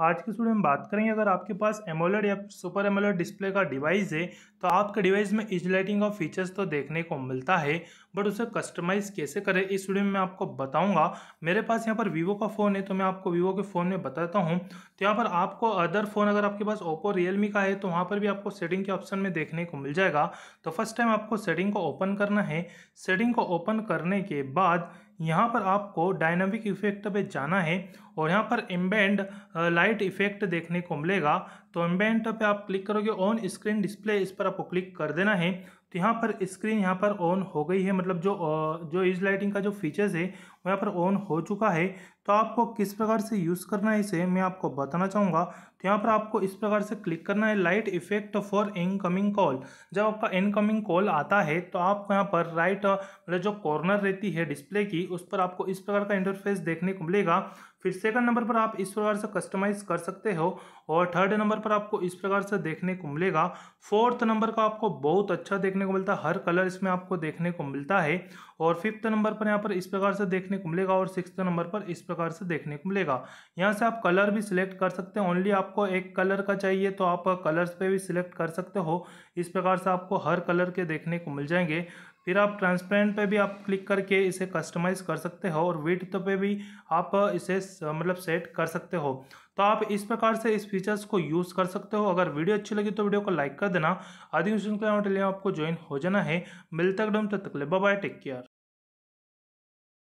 आज की स्टूडियो में बात करेंगे अगर आपके पास एमोलेड या सुपर एमोलेड डिस्प्ले का डिवाइस है तो आपके डिवाइस में इज लाइटिंग का फीचर्स तो देखने को मिलता है बट उसे कस्टमाइज कैसे करें इस वीडियो में मैं आपको बताऊंगा मेरे पास यहाँ पर वीवो का फ़ोन है तो मैं आपको वीवो के फ़ोन में बताता हूँ तो यहाँ पर आपको अदर फ़ोन अगर आपके पास ओप्पो रियलमी का है तो वहाँ पर भी आपको सेटिंग के ऑप्शन में देखने को मिल जाएगा तो फर्स्ट टाइम आपको सेटिंग को ओपन करना है सेटिंग को ओपन करने के बाद यहाँ पर आपको डायनामिक इफेक्ट पे जाना है और यहाँ पर एम्बेंड लाइट इफेक्ट देखने को मिलेगा तो एम्बेंड पे आप क्लिक करोगे ऑन स्क्रीन डिस्प्ले इस पर आपको क्लिक कर देना है तो यहाँ पर स्क्रीन यहाँ पर ऑन हो गई है मतलब जो जो इज लाइटिंग का जो फीचर्स है वो यहाँ पर ऑन हो चुका है तो आपको किस प्रकार से यूज़ करना है इसे मैं आपको बताना चाहूँगा तो यहाँ पर आपको इस प्रकार से क्लिक करना है light effect for incoming call जब आपका इनकमिंग कॉल आता है तो आपको यहाँ पर राइट मतलब जो कॉर्नर रहती है डिस्प्ले की उस पर आपको इस प्रकार का इंटरफेस देखने को मिलेगा फिर सेकंड नंबर पर आप इस प्रकार से कस्टमाइज़ कर सकते हो और थर्ड नंबर पर आपको इस प्रकार से देखने को मिलेगा फोर्थ नंबर का आपको बहुत अच्छा देखने देखने को मिलता है हर कलर इसमें आपको देखने को मिलता है और फिफ्थ नंबर पर यहाँ पर इस प्रकार से देखने को मिलेगा और सिक्स नंबर पर इस प्रकार से देखने को मिलेगा यहाँ से आप कलर भी सिलेक्ट कर सकते हैं ओनली आपको एक कलर का चाहिए तो आप कलर्स पे भी सिलेक्ट कर सकते हो इस प्रकार से आपको हर कलर के देखने को मिल जाएंगे फिर आप ट्रांसपेरेंट पे भी आप क्लिक करके इसे कस्टमाइज कर सकते हो और विथ पे भी आप इसे मतलब सेट कर सकते हो तो आप इस प्रकार से इस फीचर्स को यूज़ कर सकते हो अगर वीडियो अच्छी लगी तो वीडियो को लाइक कर देना आदि क्वेश्चन आपको ज्वाइन हो जाना है मिलता एकदम तब तक ले बाय टेक केयर